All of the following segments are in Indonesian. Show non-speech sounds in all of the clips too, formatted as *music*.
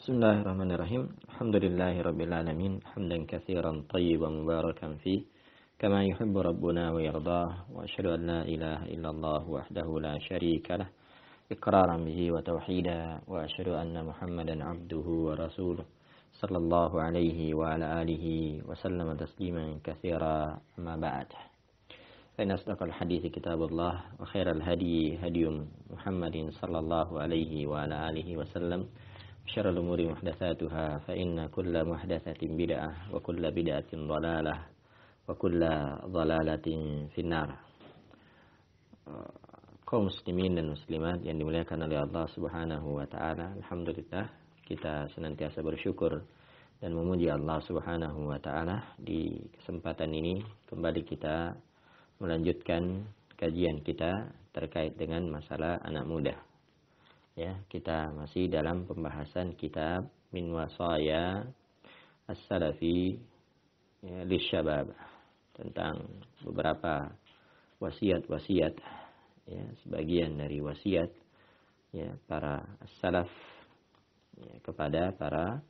بسم الله الرحمن الرحيم الحمد لله رب العالمين حمدا كثيرا طيبا مباركا فيه كما يحب ربنا ويرضاه وأشهد أن لا إله إلا الله وحده لا شريك له إقرارا به وتوحيدا وأشهد أن محمدا عبده ورسوله صلى الله عليه وعلى آله وسلم تسليما كثيرا أما بعد فإن أصدق الحديث كتاب الله وخير الهدي هدي محمد صلى الله عليه وعلى آله وسلم شر الأمور محدثاتها فإن كل محدثة بدعة وكل بدعة ضلالة وكل ضلالة في النار kaum muslimin dan muslimat yang dimuliakan oleh Allah Subhanahu wa taala. Alhamdulillah, kita senantiasa bersyukur dan memuji Allah Subhanahu wa taala di kesempatan ini kembali kita melanjutkan kajian kita terkait dengan masalah anak muda ya kita masih dalam pembahasan kitab min wasaya as-salafi ya, syabab tentang beberapa wasiat-wasiat ya sebagian dari wasiat ya para salaf ya, kepada para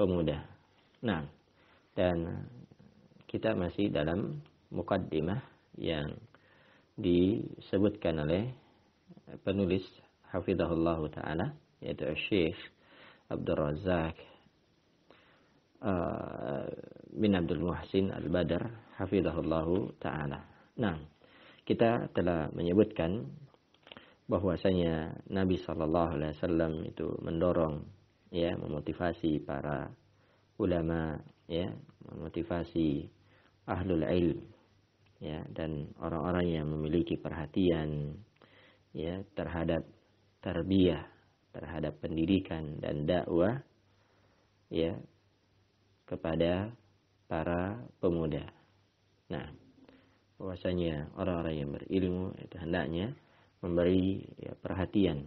pemuda. Nah, dan kita masih dalam mukaddimah yang disebutkan oleh penulis hafizahullah ta'ala yaitu Syekh Abdul Razak uh, bin Abdul Muhsin Al-Badar hafizahullah ta'ala nah kita telah menyebutkan bahwasanya Nabi Shallallahu Alaihi Wasallam itu mendorong ya memotivasi para ulama ya memotivasi ahlul ilm ya dan orang-orang yang memiliki perhatian ya terhadap tarbiyah terhadap pendidikan dan dakwah ya kepada para pemuda. Nah, bahwasanya orang-orang yang berilmu itu hendaknya memberi ya, perhatian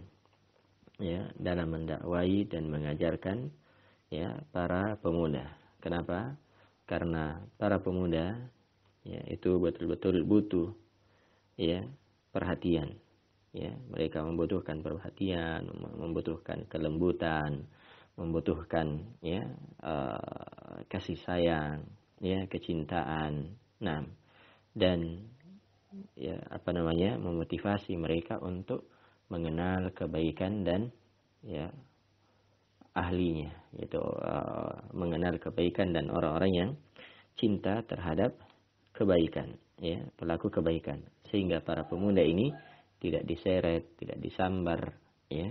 ya dalam mendakwai dan mengajarkan ya para pemuda. Kenapa? Karena para pemuda ya itu betul-betul butuh ya perhatian ya mereka membutuhkan perhatian membutuhkan kelembutan membutuhkan ya uh, kasih sayang ya kecintaan nah dan ya apa namanya memotivasi mereka untuk mengenal kebaikan dan ya ahlinya yaitu uh, mengenal kebaikan dan orang-orang yang cinta terhadap kebaikan ya pelaku kebaikan sehingga para pemuda ini tidak diseret, tidak disambar ya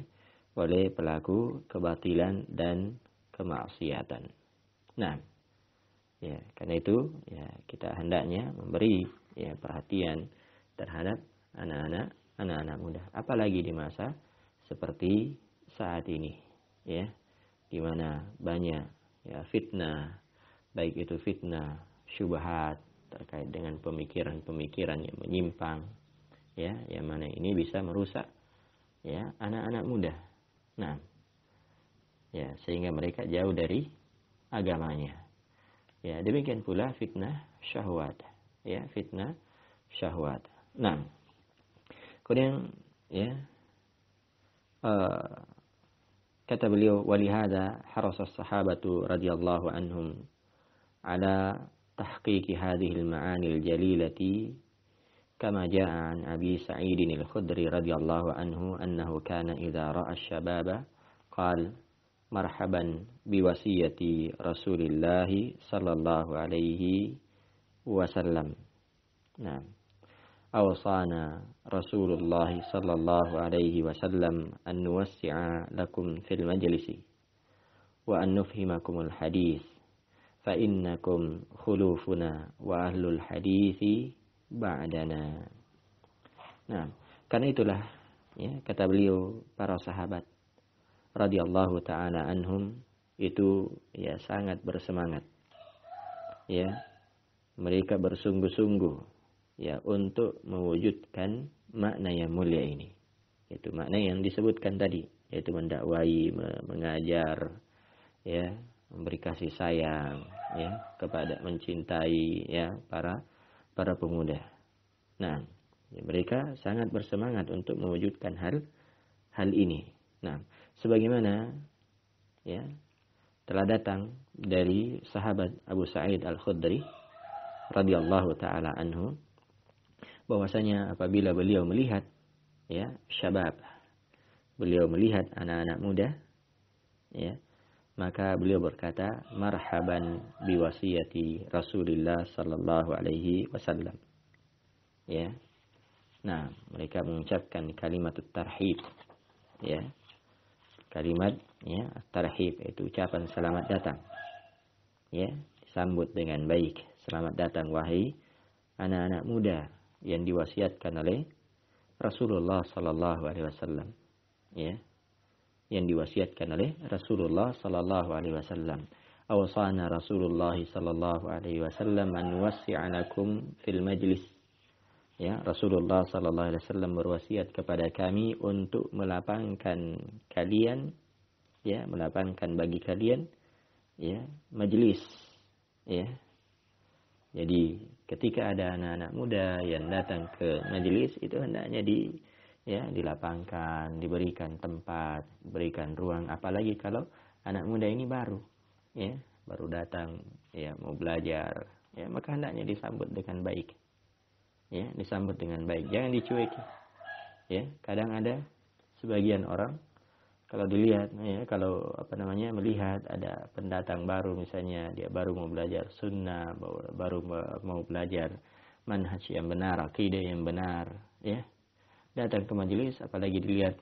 oleh pelaku kebatilan dan kemaksiatan. Nah, ya karena itu ya kita hendaknya memberi ya perhatian terhadap anak-anak anak-anak muda, apalagi di masa seperti saat ini ya di mana banyak ya fitnah baik itu fitnah syubhat terkait dengan pemikiran-pemikiran yang menyimpang ya yang mana ini bisa merusak ya anak-anak muda nah ya sehingga mereka jauh dari agamanya ya demikian pula fitnah syahwat ya fitnah syahwat nah kemudian ya uh, kata beliau walihada harasas sahabatu radhiyallahu anhum ala tahqiqi hadhihi al-ma'ani al-jalilati كما جاء عن أبي سعيد الخدري رضي الله عنه أنه كان إذا رأى الشباب قال مرحبا بوصية رسول الله صلى الله عليه وسلم نعم أوصانا رسول الله صلى الله عليه وسلم أن نوسع لكم في المجلس وأن نفهمكم الحديث فإنكم خلوفنا وأهل الحديث ba'dana. Nah, karena itulah ya kata beliau para sahabat radhiyallahu taala anhum itu ya sangat bersemangat. Ya. Mereka bersungguh-sungguh ya untuk mewujudkan makna yang mulia ini. Itu makna yang disebutkan tadi, yaitu mendakwai, mengajar, ya, memberi kasih sayang, ya, kepada mencintai ya para para pemuda. Nah, mereka sangat bersemangat untuk mewujudkan hal hal ini. Nah, sebagaimana ya telah datang dari sahabat Abu Sa'id Al-Khudri radhiyallahu taala anhu bahwasanya apabila beliau melihat ya syabab beliau melihat anak-anak muda ya maka beliau berkata, "Marhaban biwasiyati Rasulullah sallallahu alaihi wasallam." Ya. Nah, mereka mengucapkan kalimat tarhib. Ya. Kalimat ya, tarhib itu ucapan selamat datang. Ya, disambut dengan baik. Selamat datang wahai anak-anak muda yang diwasiatkan oleh Rasulullah sallallahu alaihi wasallam. Ya yang diwasiatkan oleh Rasulullah sallallahu alaihi wasallam. Awsana Rasulullah sallallahu alaihi wasallam an wasi'anakum fil majlis. Ya, Rasulullah sallallahu alaihi wasallam berwasiat kepada kami untuk melapangkan kalian ya, melapangkan bagi kalian ya, majlis ya. Jadi ketika ada anak-anak muda yang datang ke majelis itu hendaknya di ya dilapangkan, diberikan tempat, berikan ruang apalagi kalau anak muda ini baru ya, baru datang ya mau belajar, ya maka hendaknya disambut dengan baik. Ya, disambut dengan baik, jangan dicueki. Ya, kadang ada sebagian orang kalau dilihat ya, kalau apa namanya melihat ada pendatang baru misalnya dia baru mau belajar sunnah, baru mau belajar manhaj yang benar, akidah yang benar, ya datang ke majelis apalagi dilihat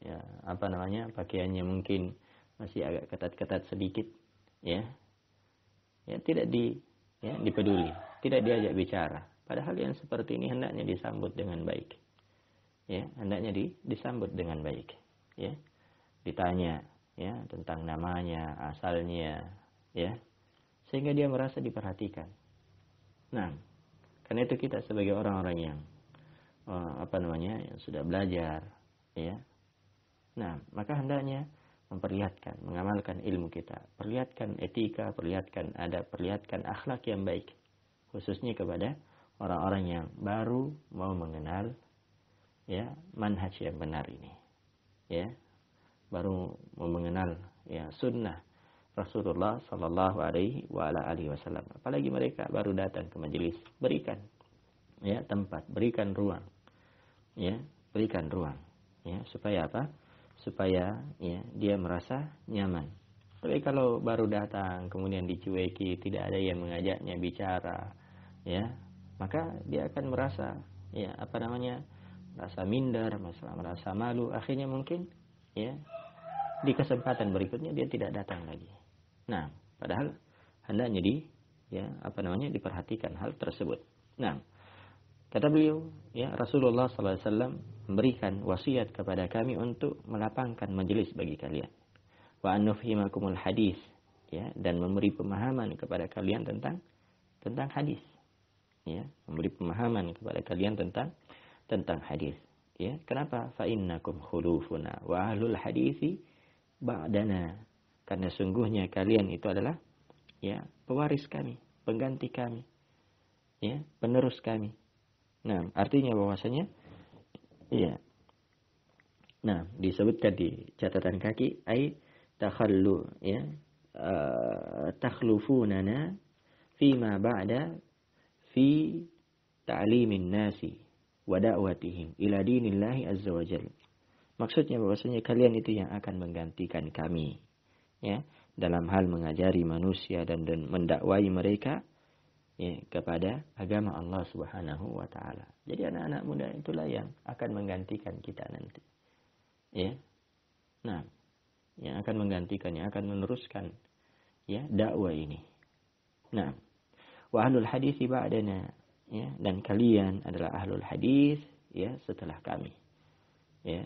ya apa namanya pakaiannya mungkin masih agak ketat-ketat sedikit ya ya tidak di ya dipeduli tidak diajak bicara padahal yang seperti ini hendaknya disambut dengan baik ya hendaknya di, disambut dengan baik ya ditanya ya tentang namanya asalnya ya sehingga dia merasa diperhatikan nah karena itu kita sebagai orang-orang yang Eh, apa namanya yang sudah belajar ya nah maka hendaknya memperlihatkan mengamalkan ilmu kita perlihatkan etika perlihatkan ada perlihatkan akhlak yang baik khususnya kepada orang-orang yang baru mau mengenal ya manhaj yang benar ini ya baru mau mengenal ya sunnah Rasulullah Shallallahu Alaihi Wasallam apalagi mereka baru datang ke majelis berikan ya tempat berikan ruang ya berikan ruang ya supaya apa supaya ya dia merasa nyaman tapi kalau baru datang kemudian dicueki tidak ada yang mengajaknya bicara ya maka dia akan merasa ya apa namanya merasa minder merasa merasa malu akhirnya mungkin ya di kesempatan berikutnya dia tidak datang lagi nah padahal hendaknya di ya apa namanya diperhatikan hal tersebut nah Kata beliau, ya Rasulullah SAW memberikan wasiat kepada kami untuk melapangkan majelis bagi kalian. Wa anufimakumul hadis, ya dan memberi pemahaman kepada kalian tentang tentang hadis, ya memberi pemahaman kepada kalian tentang tentang hadis. Ya, kenapa? Fa innakum khulufuna wa ahlul hadisi ba'dana. Karena sungguhnya kalian itu adalah ya pewaris kami, pengganti kami, ya penerus kami Nah, artinya bahwasanya iya. Nah, disebutkan di catatan kaki ai takhallu ya. Uh, eh, takhlufunana fima ba'da fi ta'limin nasi wa da'watihim ila dinillahi azza wa Maksudnya bahwasanya kalian itu yang akan menggantikan kami ya dalam hal mengajari manusia dan, dan mendakwai mereka ya, kepada agama Allah Subhanahu wa taala. Jadi anak-anak muda itulah yang akan menggantikan kita nanti. Ya. Nah, yang akan menggantikannya akan meneruskan ya dakwah ini. Nah, wa ahlul hadis ba'dana ya dan kalian adalah ahlul hadis ya setelah kami. Ya,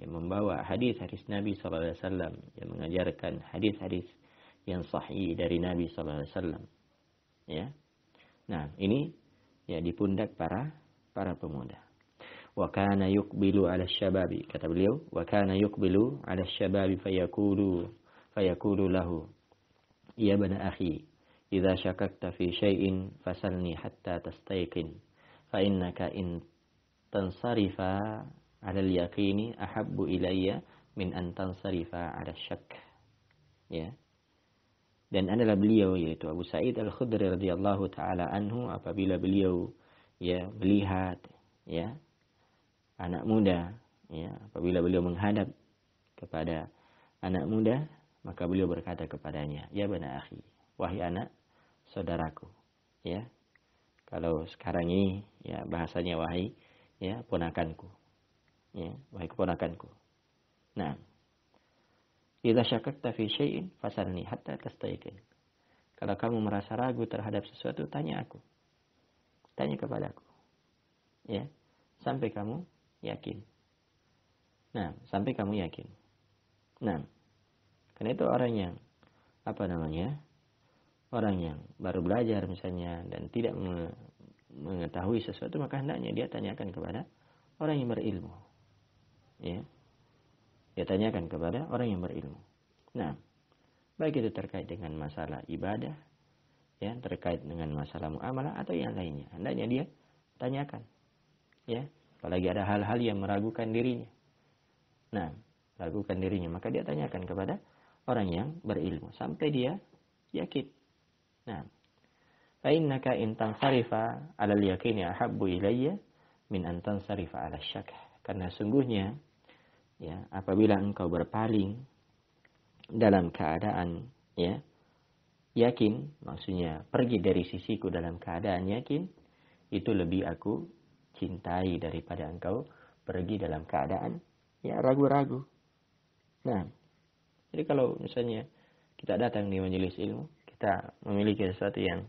yang membawa hadis-hadis Nabi sallallahu alaihi wasallam yang mengajarkan hadis-hadis yang sahih dari Nabi sallallahu alaihi wasallam. Ya, Nah, ini ya di pundak para para pemuda. Wa kana yuqbilu 'ala syababi, kata beliau, wa kana yuqbilu 'ala syababi fayaqulu fayaqulu lahu, ya bana akhi, idza syakakta fi syai'in fasalni hatta tastayqin, fa innaka in tansarifa 'ala al-yaqini ahabbu ilayya min an tansarifa 'ala syak. Ya dan adalah beliau yaitu Abu Sa'id Al-Khudri radhiyallahu taala anhu apabila beliau ya melihat ya anak muda ya apabila beliau menghadap kepada anak muda maka beliau berkata kepadanya ya bana akhi wahai anak saudaraku ya kalau sekarang ini ya bahasanya wahai ya ponakanku ya wahai keponakanku nah Idza syakakta fi syai'in fasalni hatta tastayqin. Kalau kamu merasa ragu terhadap sesuatu, tanya aku. Tanya kepada aku. Ya, sampai kamu yakin. Nah, sampai kamu yakin. Nah, karena itu orang yang apa namanya? Orang yang baru belajar misalnya dan tidak mengetahui sesuatu maka hendaknya dia tanyakan kepada orang yang berilmu. Ya. Ya tanyakan kepada orang yang berilmu. Nah, baik itu terkait dengan masalah ibadah, ya terkait dengan masalah muamalah atau yang lainnya. Hendaknya dia tanyakan, ya. Apalagi ada hal-hal yang meragukan dirinya. Nah, ragukan dirinya maka dia tanyakan kepada orang yang berilmu sampai dia yakin. Nah, lain naka إن تنصرف ala اليقين أحب ilayya min أن تنصرف ala syak. karena sungguhnya ya apabila engkau berpaling dalam keadaan ya yakin maksudnya pergi dari sisiku dalam keadaan yakin itu lebih aku cintai daripada engkau pergi dalam keadaan ya ragu-ragu nah jadi kalau misalnya kita datang di majelis ilmu kita memiliki sesuatu yang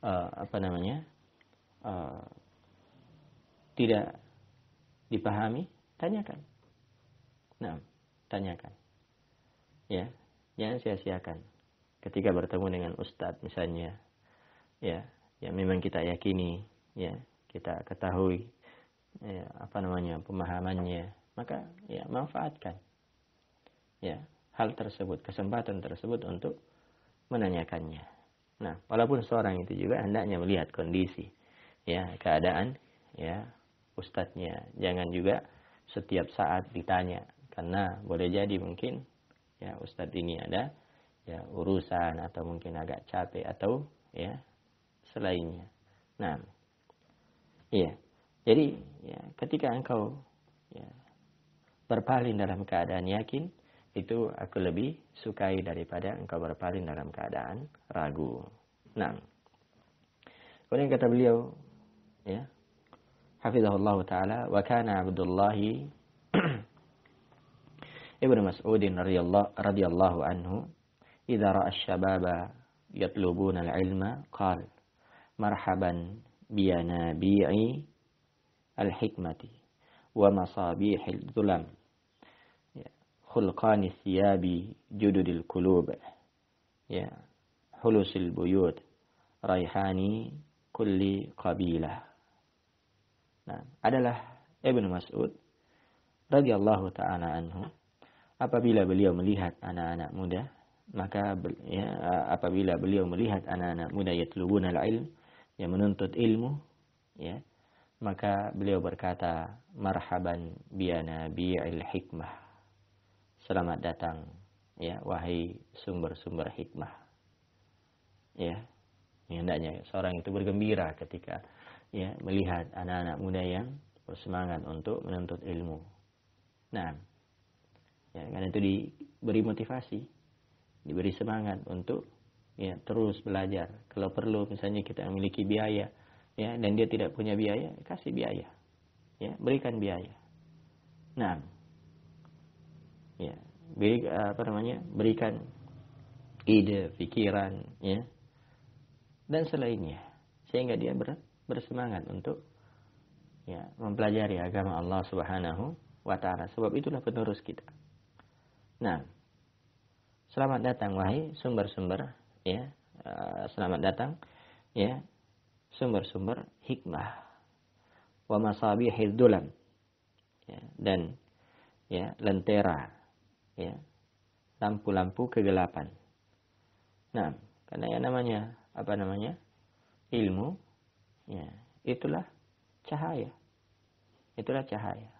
uh, apa namanya uh, tidak dipahami tanyakan Nah, tanyakan. Ya, jangan sia-siakan. Ketika bertemu dengan ustadz misalnya, ya, ya memang kita yakini, ya, kita ketahui ya, apa namanya pemahamannya, maka ya manfaatkan. Ya, hal tersebut, kesempatan tersebut untuk menanyakannya. Nah, walaupun seorang itu juga hendaknya melihat kondisi, ya, keadaan, ya, ustadznya. Jangan juga setiap saat ditanya karena boleh jadi mungkin ya ustadz ini ada ya urusan atau mungkin agak capek atau ya selainnya. Nah, iya. Jadi ya ketika engkau ya berpaling dalam keadaan yakin itu aku lebih sukai daripada engkau berpaling dalam keadaan ragu. Nah, kemudian kata beliau ya Hafizahullah taala wa kana Abdullah ابن مسعود رضي الله, رضي الله عنه إذا رأى الشباب يطلبون العلم قال مرحبا بينابيع الحكمة ومصابيح الظلم خلقان الثياب جدد القلوب حلس البيوت ريحان كل قبيلة nah, نعم. adalah مسعود Mas'ud radhiyallahu taala anhu apabila beliau melihat anak-anak muda maka ya, apabila beliau melihat anak-anak muda yatlubuna al-ilm yang menuntut ilmu ya maka beliau berkata marhaban bi bi'il hikmah selamat datang ya wahai sumber-sumber hikmah ya hendaknya seorang itu bergembira ketika ya melihat anak-anak muda yang bersemangat untuk menuntut ilmu nah ya karena itu diberi motivasi diberi semangat untuk ya terus belajar kalau perlu misalnya kita memiliki biaya ya dan dia tidak punya biaya kasih biaya ya berikan biaya nah ya beri apa namanya berikan ide pikiran ya dan selainnya sehingga dia ber, bersemangat untuk ya mempelajari agama Allah Subhanahu wa taala sebab itulah penerus kita Nah, selamat datang wahai sumber-sumber ya, eh, selamat datang ya sumber-sumber hikmah wa masabihid dulam ya, dan ya lentera ya lampu-lampu kegelapan. Nah, karena yang namanya apa namanya? ilmu ya, itulah cahaya. Itulah cahaya.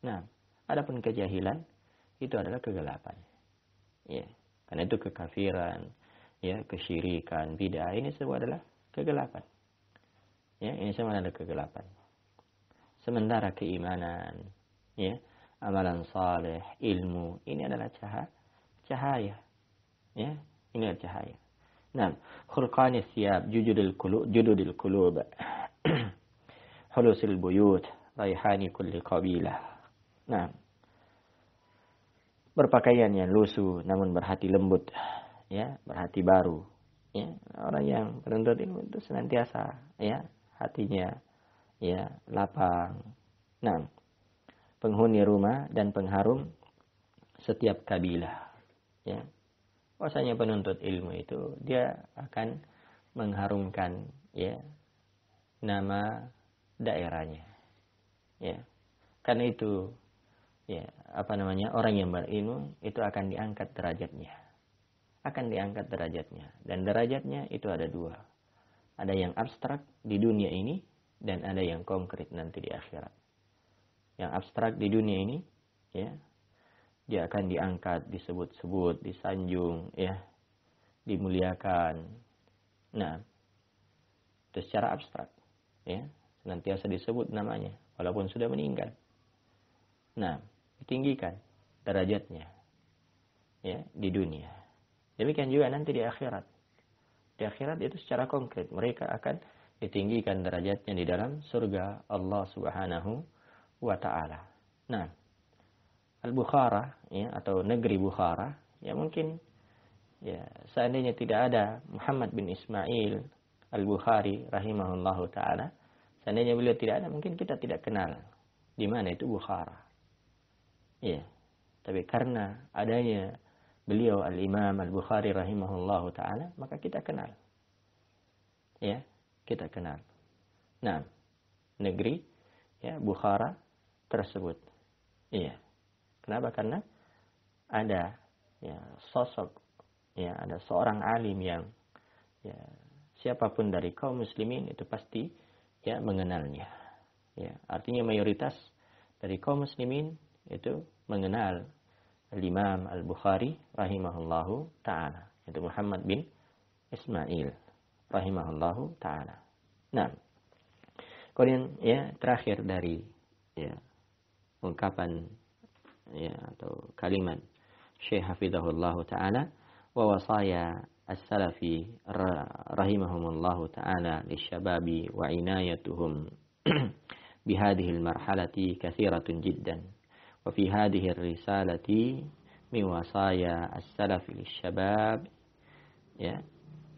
Nah, adapun kejahilan itu adalah kegelapan. Ya. Karena itu kekafiran, ya, kesyirikan, bid'ah ini semua adalah kegelapan. Ya, ini semua adalah kegelapan. Sementara keimanan, ya, amalan saleh, ilmu, ini adalah cahaya. Cahaya. Ya, ini adalah cahaya. Nah, khurqani siap, jujudil kulub, jududil kulub. *clears throat* hulusil buyut, raihani kulli qabilah. Nah, berpakaian yang lusuh namun berhati lembut ya berhati baru ya orang yang penuntut ilmu itu senantiasa ya hatinya ya lapang nah penghuni rumah dan pengharum setiap kabilah ya bahwasanya penuntut ilmu itu dia akan mengharumkan ya nama daerahnya ya karena itu ya apa namanya orang yang berilmu itu akan diangkat derajatnya akan diangkat derajatnya dan derajatnya itu ada dua ada yang abstrak di dunia ini dan ada yang konkret nanti di akhirat yang abstrak di dunia ini ya dia akan diangkat disebut-sebut disanjung ya dimuliakan nah itu secara abstrak ya senantiasa disebut namanya walaupun sudah meninggal nah ditinggikan derajatnya ya di dunia. Demikian juga nanti di akhirat. Di akhirat itu secara konkret mereka akan ditinggikan derajatnya di dalam surga Allah Subhanahu wa taala. Nah, Al-Bukhara ya atau negeri Bukhara ya mungkin ya seandainya tidak ada Muhammad bin Ismail Al-Bukhari rahimahullahu taala, seandainya beliau tidak ada mungkin kita tidak kenal di mana itu Bukhara. Ya. Tapi karena adanya beliau Al-Imam Al-Bukhari rahimahullahu taala, maka kita kenal. Ya, kita kenal. Nah, negeri ya Bukhara tersebut. Iya. Kenapa? Karena ada ya sosok ya ada seorang alim yang ya siapapun dari kaum muslimin itu pasti ya mengenalnya. Ya, artinya mayoritas dari kaum muslimin itu mengenal Imam Al-Bukhari rahimahullahu taala itu Muhammad bin Ismail rahimahullahu taala. Nah, kemudian ya terakhir dari ya ungkapan ya atau kalimat Syekh Hafizahullah taala wa wasaya as-salafi rahimahumullah taala syababi wa inayatuhum *clears throat* bihadhihi al-marhalati katsiratun jiddan. وفي هذه الرسالة من وصايا السلف للشباب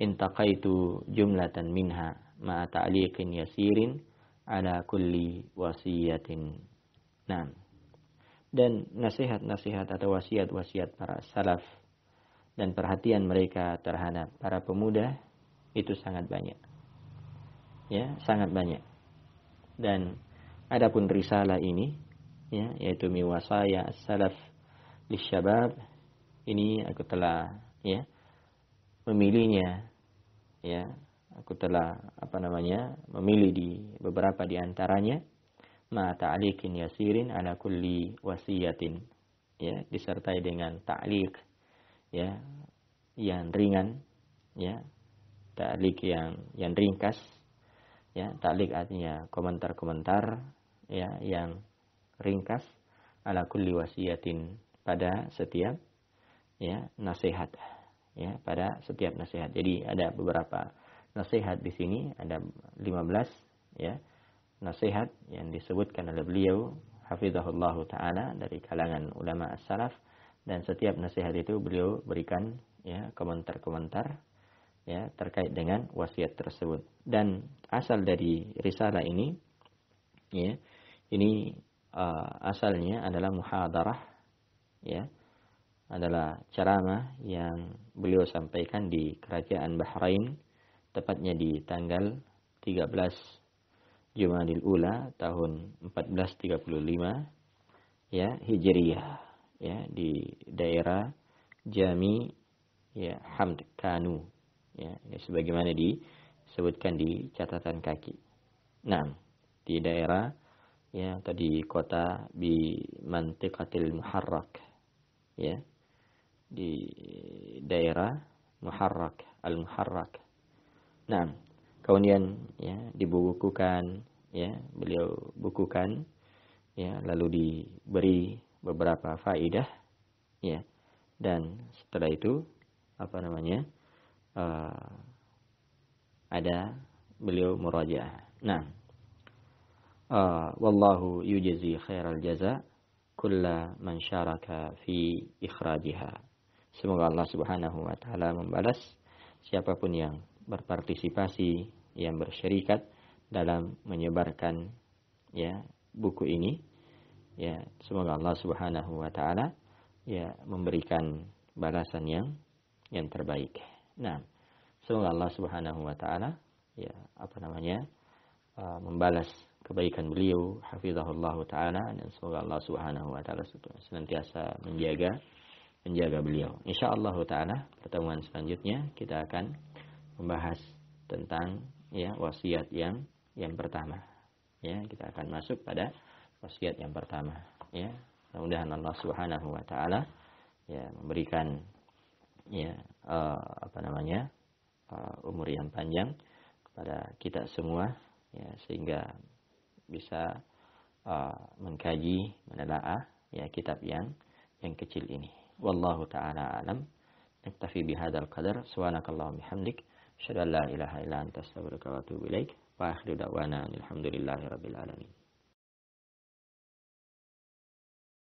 انتقيت جملة منها مع تعليق يسير على كل وصية نعم dan nasihat-nasihat atau wasiat-wasiat para salaf dan perhatian mereka terhadap para pemuda itu sangat banyak. Ya, sangat banyak. Dan adapun risalah ini ya yaitu miwasaya salaf di syabab ini aku telah ya memilihnya ya aku telah apa namanya memilih di beberapa di antaranya ma ta'liqin yasirin ala kulli wasiyatin ya disertai dengan ta'liq ya yang ringan ya ta'liq yang yang ringkas ya ta'liq artinya komentar-komentar ya yang ringkas ala kulli wasiatin pada setiap ya nasihat ya pada setiap nasihat. Jadi ada beberapa nasihat di sini ada 15 ya nasihat yang disebutkan oleh beliau hafizahullahu taala dari kalangan ulama as-salaf dan setiap nasihat itu beliau berikan ya komentar-komentar ya terkait dengan wasiat tersebut. Dan asal dari risalah ini ya ini uh, asalnya adalah muhadarah ya adalah ceramah yang beliau sampaikan di kerajaan Bahrain tepatnya di tanggal 13 Jumadil Ula tahun 1435 ya Hijriah ya di daerah Jami ya Hamd Kanu ya ini ya, sebagaimana disebutkan di catatan kaki. Nah, di daerah ya atau di kota di mantikatil muharrak ya di daerah muharrak al muharrak nah kemudian ya dibukukan ya beliau bukukan ya lalu diberi beberapa faidah ya dan setelah itu apa namanya uh, ada beliau murajaah nah Ah, wallahu yujizi khairal jaza kulla man syaraka fi ikhrajiha. Semoga Allah Subhanahu wa taala membalas siapapun yang berpartisipasi, yang bersyarikat dalam menyebarkan ya buku ini. Ya, semoga Allah Subhanahu wa taala ya memberikan balasan yang yang terbaik. Nah, semoga Allah Subhanahu wa taala ya apa namanya? Uh, membalas kebaikan beliau hafizahullah taala dan semoga Allah Subhanahu wa taala senantiasa menjaga menjaga beliau. Insyaallah taala pertemuan selanjutnya kita akan membahas tentang ya wasiat yang yang pertama. Ya, kita akan masuk pada wasiat yang pertama ya. Mudah-mudahan Allah Subhanahu wa taala ya memberikan ya uh, apa namanya? Uh, umur yang panjang kepada kita semua ya sehingga bisa uh, mengkaji, menelaah ya kitab yang yang kecil ini. Wallahu taala alam. Naktafi bihadzal qadar. Subhanakallahumma bihamdik. Shalallahu an la ilaha illa anta astaghfiruka wa atubu ilaik. Wa akhiru da'wana alhamdulillahi rabbil alamin.